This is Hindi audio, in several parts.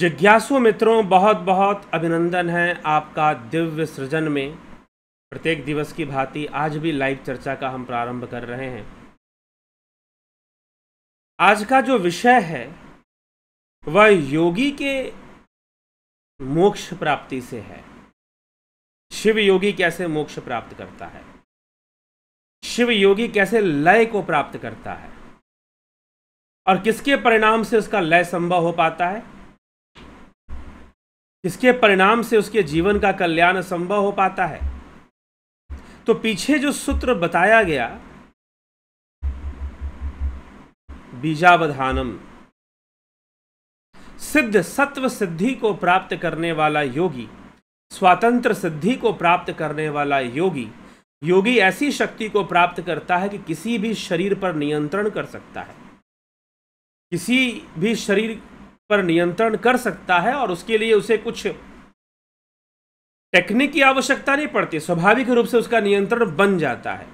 जिज्ञासु मित्रों बहुत बहुत अभिनंदन है आपका दिव्य सृजन में प्रत्येक दिवस की भांति आज भी लाइव चर्चा का हम प्रारंभ कर रहे हैं आज का जो विषय है वह योगी के मोक्ष प्राप्ति से है शिव योगी कैसे मोक्ष प्राप्त करता है शिव योगी कैसे लय को प्राप्त करता है और किसके परिणाम से उसका लय संभव हो पाता है इसके परिणाम से उसके जीवन का कल्याण संभव हो पाता है तो पीछे जो सूत्र बताया गया बीजावधानम सिद्ध सत्व सिद्धि को प्राप्त करने वाला योगी स्वतंत्र सिद्धि को प्राप्त करने वाला योगी योगी ऐसी शक्ति को प्राप्त करता है कि किसी भी शरीर पर नियंत्रण कर सकता है किसी भी शरीर पर नियंत्रण कर सकता है और उसके लिए उसे कुछ टेक्निक की आवश्यकता नहीं पड़ती स्वाभाविक रूप से उसका नियंत्रण बन जाता है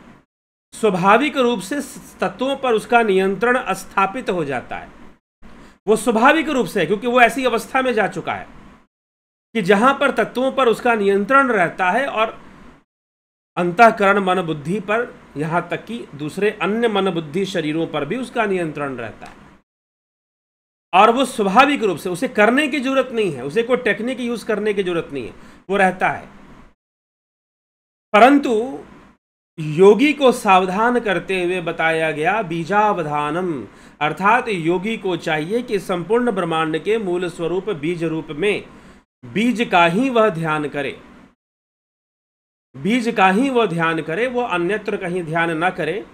स्वाभाविक रूप से तत्वों पर उसका नियंत्रण स्थापित हो जाता है वो स्वाभाविक रूप से क्योंकि वो ऐसी अवस्था में जा चुका है कि जहां पर तत्वों पर उसका नियंत्रण रहता है और अंतकरण मन बुद्धि पर यहां तक कि दूसरे अन्य मन बुद्धि शरीरों पर भी उसका नियंत्रण रहता है और वो स्वाभाविक रूप से उसे करने की जरूरत नहीं है उसे कोई टेक्निक यूज करने की जरूरत नहीं है वो रहता है परंतु योगी को सावधान करते हुए बताया गया बीजावधानम अर्थात योगी को चाहिए कि संपूर्ण ब्रह्मांड के मूल स्वरूप बीज रूप में बीज का ही वह ध्यान करे बीज का ही वह ध्यान करे वो अन्यत्र कहीं ध्यान ना करे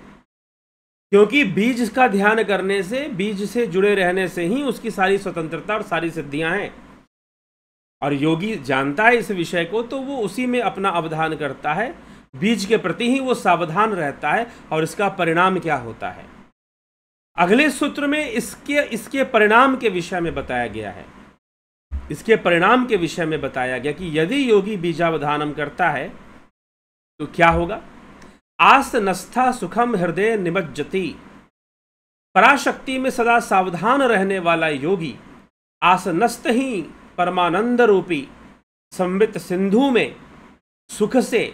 क्योंकि बीज का ध्यान करने से बीज से जुड़े रहने से ही उसकी सारी स्वतंत्रता और सारी सिद्धियां हैं और योगी जानता है इस विषय को तो वो उसी में अपना अवधान करता है बीज के प्रति ही वो सावधान रहता है और इसका परिणाम क्या होता है अगले सूत्र में इसके इसके परिणाम के विषय में बताया गया है इसके परिणाम के विषय में बताया गया कि यदि योगी बीजावधानम करता है तो क्या होगा आसनस्था सुखम हृदय निमज्जति पराशक्ति में सदा सावधान रहने वाला योगी आसनस्थ ही परमानंद रूपी संवित सिंधु में सुख से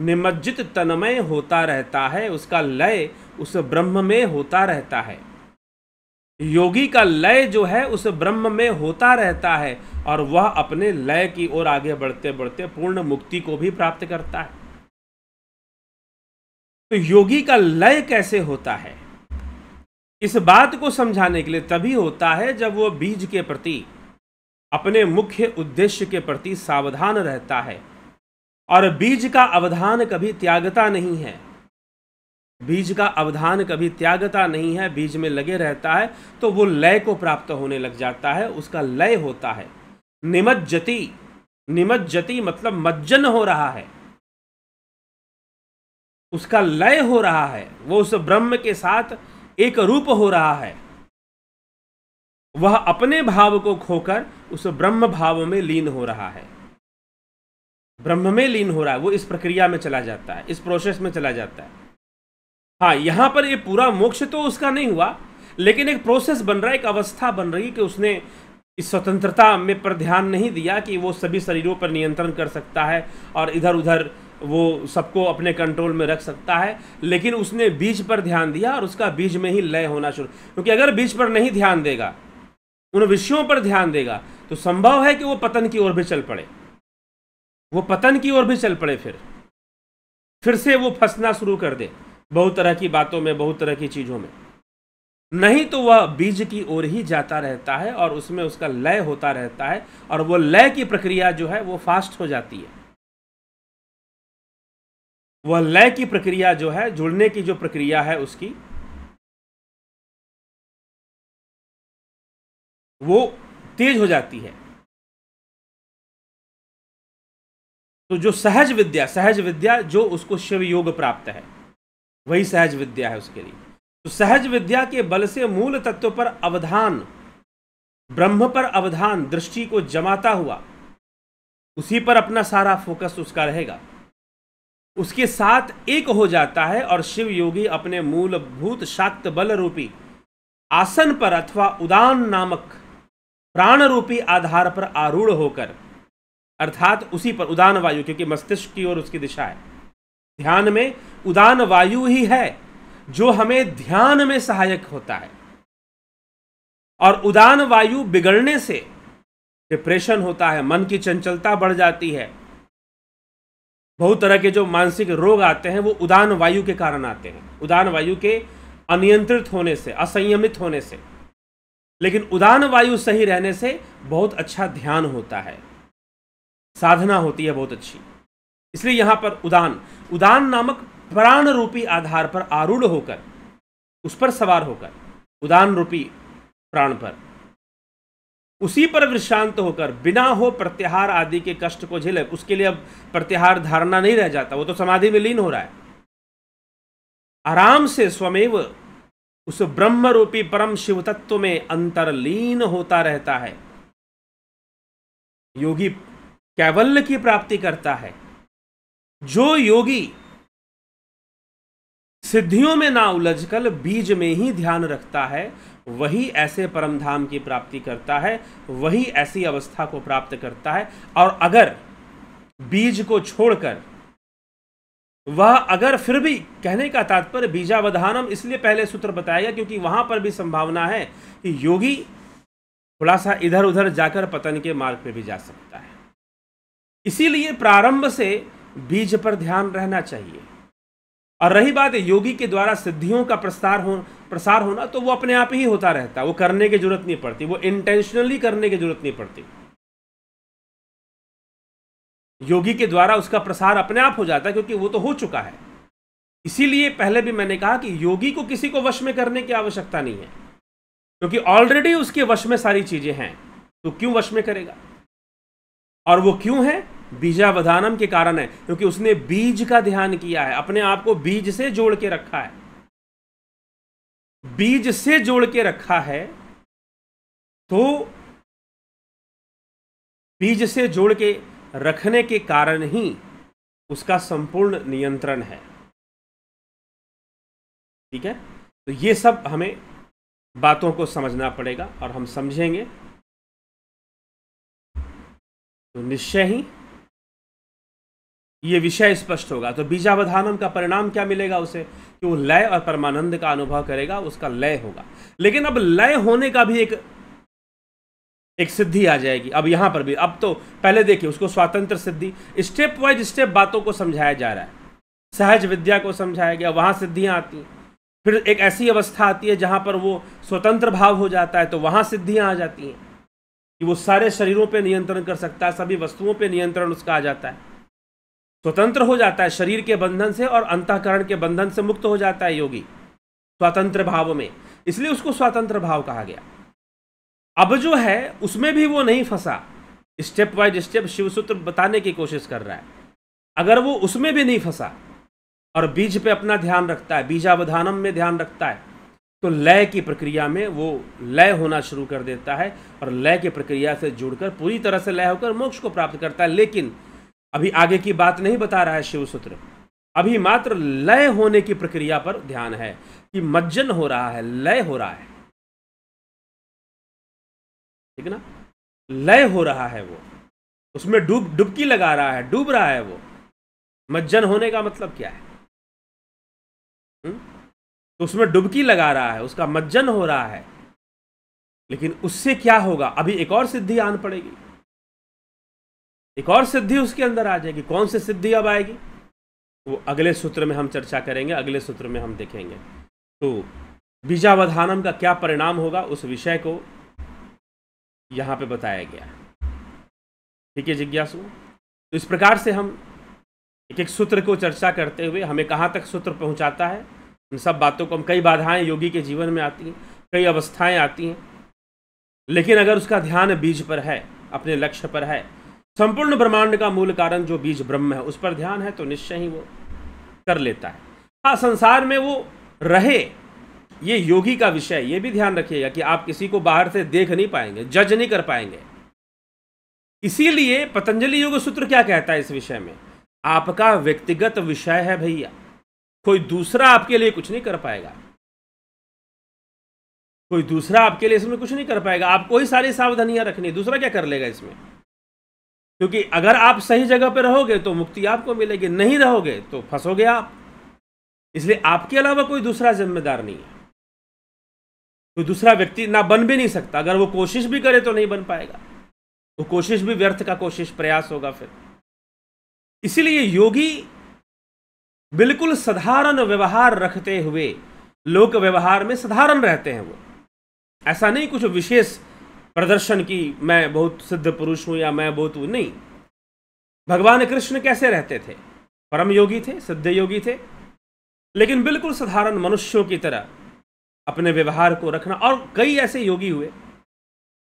निमज्जित तनमय होता रहता है उसका लय उस ब्रह्म में होता रहता है योगी का लय जो है उस ब्रह्म में होता रहता है और वह अपने लय की ओर आगे बढ़ते बढ़ते पूर्ण मुक्ति को भी प्राप्त करता है तो योगी का लय कैसे होता है इस बात को समझाने के लिए तभी होता है जब वह बीज के प्रति अपने मुख्य उद्देश्य के प्रति सावधान रहता है और बीज का अवधान कभी त्यागता नहीं है बीज का अवधान कभी त्यागता नहीं है बीज में लगे रहता है तो वो लय को प्राप्त होने लग जाता है उसका लय होता है निमज्जति निमज्जति मतलब मज्जन हो रहा है उसका लय हो रहा है वो उस ब्रह्म के साथ एक रूप हो रहा है वह अपने भाव को खोकर उस ब्रह्म भाव में लीन हो रहा है ब्रह्म में लीन हो रहा है वो इस प्रक्रिया में चला जाता है इस प्रोसेस में चला जाता है हाँ यहां पर ये पूरा मोक्ष तो उसका नहीं हुआ लेकिन एक प्रोसेस बन रहा है एक अवस्था बन रही कि उसने इस स्वतंत्रता में पर ध्यान नहीं दिया कि वो सभी शरीरों पर नियंत्रण कर सकता है और इधर उधर वो सबको अपने कंट्रोल में रख सकता है लेकिन उसने बीज पर ध्यान दिया और उसका बीज में ही लय होना शुरू क्योंकि अगर बीज पर नहीं ध्यान देगा उन विषयों पर ध्यान देगा तो संभव है कि वो पतन की ओर भी चल पड़े वो पतन की ओर भी चल पड़े फिर फिर से वो फंसना शुरू कर दे बहुत तरह की बातों में बहुत तरह की चीज़ों में नहीं तो वह बीज की ओर ही जाता रहता है और उसमें उसका लय होता रहता है और वो लय की प्रक्रिया जो है वो फास्ट हो जाती है वह लय की प्रक्रिया जो है जुड़ने की जो प्रक्रिया है उसकी वो तेज हो जाती है तो जो सहज विद्या सहज विद्या जो उसको शिव योग प्राप्त है वही सहज विद्या है उसके लिए तो सहज विद्या के बल से मूल तत्व पर अवधान ब्रह्म पर अवधान दृष्टि को जमाता हुआ उसी पर अपना सारा फोकस उसका रहेगा उसके साथ एक हो जाता है और शिव योगी अपने मूलभूत शाक्त बल रूपी आसन पर अथवा उदान नामक प्राण रूपी आधार पर आरूढ़ होकर अर्थात उसी पर उदान वायु क्योंकि मस्तिष्क की ओर उसकी दिशा है ध्यान में उदान वायु ही है जो हमें ध्यान में सहायक होता है और उदान वायु बिगड़ने से डिप्रेशन होता है मन की चंचलता बढ़ जाती है बहुत तरह के जो मानसिक रोग आते हैं वो उदान वायु के कारण आते हैं उदान वायु के अनियंत्रित होने से असंयमित होने से लेकिन उदान वायु सही रहने से बहुत अच्छा ध्यान होता है साधना होती है बहुत अच्छी इसलिए यहां पर उदान उदान नामक प्राण रूपी आधार पर आरूढ़ होकर उस पर सवार होकर उदान रूपी प्राण पर उसी पर विश्रांत होकर बिना हो प्रत्याहार आदि के कष्ट को झेले उसके लिए अब प्रत्याहार धारणा नहीं रह जाता वो तो समाधि में लीन हो रहा है आराम से स्वमेव उस ब्रह्म रूपी परम शिव तत्व में अंतरलीन होता रहता है योगी कैवल्य की प्राप्ति करता है जो योगी सिद्धियों में ना उलझकर बीज में ही ध्यान रखता है वही ऐसे परमधाम की प्राप्ति करता है वही ऐसी अवस्था को प्राप्त करता है और अगर बीज को छोड़कर वह अगर फिर भी कहने का तात्पर्य बीजावधानम इसलिए पहले सूत्र बताया क्योंकि वहां पर भी संभावना है कि योगी थोड़ा सा इधर उधर जाकर पतन के मार्ग पर भी जा सकता है इसीलिए प्रारंभ से बीज पर ध्यान रहना चाहिए और रही बात योगी के द्वारा सिद्धियों का प्रसार हो प्रसार होना तो वो अपने आप ही होता रहता वो करने की जरूरत नहीं पड़ती वो इंटेंशनली करने की जरूरत नहीं पड़ती योगी के द्वारा उसका प्रसार अपने आप हो जाता है क्योंकि वो तो हो चुका है इसीलिए पहले भी मैंने कहा कि योगी को किसी को वश में करने की आवश्यकता नहीं है क्योंकि ऑलरेडी उसके वश में सारी चीजें हैं तो क्यों वश में करेगा और वो क्यों है बीजावधानम के कारण है क्योंकि उसने बीज का ध्यान किया है अपने आप को बीज से जोड़ के रखा है बीज से जोड़ के रखा है तो बीज से जोड़ के रखने के कारण ही उसका संपूर्ण नियंत्रण है ठीक है तो ये सब हमें बातों को समझना पड़ेगा और हम समझेंगे तो निश्चय ही ये विषय स्पष्ट होगा तो बीजावधानम का परिणाम क्या मिलेगा उसे कि वो लय और परमानंद का अनुभव करेगा उसका लय होगा लेकिन अब लय होने का भी एक एक सिद्धि आ जाएगी अब यहां पर भी अब तो पहले देखिए उसको स्वातंत्र सिद्धि स्टेप वाइज स्टेप बातों को समझाया जा रहा है सहज विद्या को समझाया गया वहां सिद्धियां आती हैं फिर एक ऐसी अवस्था आती है जहां पर वो स्वतंत्र भाव हो जाता है तो वहां सिद्धियां आ जाती हैं कि वो सारे शरीरों पे नियंत्रण कर सकता है सभी वस्तुओं पे नियंत्रण उसका आ जाता है स्वतंत्र हो जाता है शरीर के बंधन से और अंतकरण के बंधन से मुक्त हो जाता है योगी स्वतंत्र भाव में इसलिए उसको स्वतंत्र भाव कहा गया अब जो है उसमें भी वो नहीं फंसा स्टेप बाय स्टेप शिव सूत्र बताने की कोशिश कर रहा है अगर वो उसमें भी नहीं फंसा और बीज पे अपना ध्यान रखता है बीजावधानम में ध्यान रखता है तो लय की प्रक्रिया में वो लय होना शुरू कर देता है और लय की प्रक्रिया से जुड़कर पूरी तरह से लय होकर मोक्ष को प्राप्त करता है लेकिन अभी आगे की बात नहीं बता रहा है शिव सूत्र अभी मात्र लय होने की प्रक्रिया पर ध्यान है कि मज्जन हो रहा है लय हो रहा है ठीक ना लय हो रहा है वो उसमें डूब डुबकी लगा रहा है डूब रहा है वो मज्जन होने का मतलब क्या है हम्म? तो उसमें डुबकी लगा रहा है उसका मज्जन हो रहा है लेकिन उससे क्या होगा अभी एक और सिद्धि आन पड़ेगी एक और सिद्धि उसके अंदर आ जाएगी कौन सी सिद्धि अब आएगी वो अगले सूत्र में हम चर्चा करेंगे अगले सूत्र में हम देखेंगे तो बीजावधानम का क्या परिणाम होगा उस विषय को यहाँ पे बताया गया ठीक है जिज्ञासु तो इस प्रकार से हम एक एक सूत्र को चर्चा करते हुए हमें कहाँ तक सूत्र पहुँचाता है उन सब बातों को हम कई बाधाएं योगी के जीवन में आती हैं कई अवस्थाएं आती हैं लेकिन अगर उसका ध्यान बीज पर है अपने लक्ष्य पर है संपूर्ण ब्रह्मांड का मूल कारण जो बीज ब्रह्म है उस पर ध्यान है तो निश्चय ही वो कर लेता है हाँ संसार में वो रहे ये योगी का विषय ये भी ध्यान रखिएगा कि आप किसी को बाहर से देख नहीं पाएंगे जज नहीं कर पाएंगे इसीलिए पतंजलि योग सूत्र क्या कहता है इस विषय में आपका व्यक्तिगत विषय है भैया कोई दूसरा आपके लिए कुछ नहीं कर पाएगा कोई दूसरा आपके लिए इसमें कुछ नहीं कर पाएगा आपको ही सारी सावधानियां रखनी दूसरा क्या कर लेगा इसमें क्योंकि अगर आप सही जगह पर रहोगे तो मुक्ति आपको मिलेगी नहीं रहोगे तो फंसोगे आप इसलिए आपके अलावा कोई दूसरा जिम्मेदार नहीं है कोई दूसरा व्यक्ति ना बन भी नहीं सकता अगर वो कोशिश भी करे तो नहीं बन पाएगा तो कोशिश भी व्यर्थ का कोशिश प्रयास होगा फिर इसीलिए योगी बिल्कुल साधारण व्यवहार रखते हुए लोक व्यवहार में साधारण रहते हैं वो ऐसा नहीं कुछ विशेष प्रदर्शन की मैं बहुत सिद्ध पुरुष हूं या मैं बहुत हूं नहीं भगवान कृष्ण कैसे रहते थे परम योगी थे सिद्ध योगी थे लेकिन बिल्कुल साधारण मनुष्यों की तरह अपने व्यवहार को रखना और कई ऐसे योगी हुए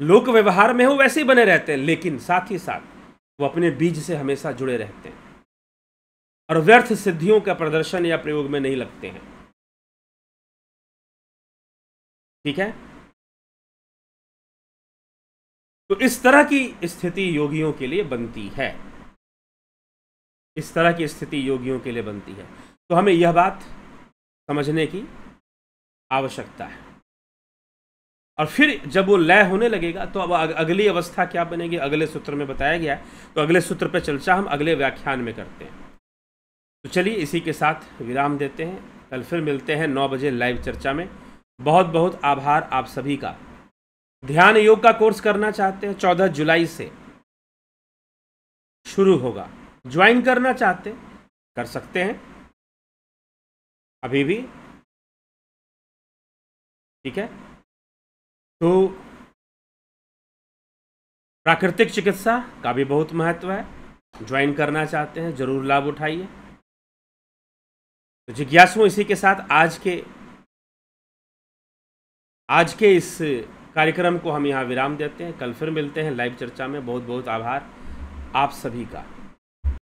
लोक व्यवहार में हो वैसे ही बने रहते हैं लेकिन साथ ही साथ वो अपने बीज से हमेशा जुड़े रहते हैं और व्यर्थ सिद्धियों का प्रदर्शन या प्रयोग में नहीं लगते हैं ठीक है तो इस तरह की स्थिति योगियों के लिए बनती है इस तरह की स्थिति योगियों के लिए बनती है तो हमें यह बात समझने की आवश्यकता है और फिर जब वो लय होने लगेगा तो अब अगली अवस्था क्या बनेगी अगले सूत्र में बताया गया तो अगले सूत्र पर चर्चा हम अगले व्याख्यान में करते हैं तो चलिए इसी के साथ विराम देते हैं कल फिर मिलते हैं नौ बजे लाइव चर्चा में बहुत बहुत आभार आप सभी का ध्यान योग का कोर्स करना चाहते हैं चौदह जुलाई से शुरू होगा ज्वाइन करना चाहते हैं कर सकते हैं अभी भी ठीक है तो प्राकृतिक चिकित्सा का भी बहुत महत्व है ज्वाइन करना चाहते हैं जरूर लाभ उठाइए तो जिज्ञासु इसी के साथ आज के आज के इस कार्यक्रम को हम यहाँ विराम देते हैं कल फिर मिलते हैं लाइव चर्चा में बहुत बहुत आभार आप सभी का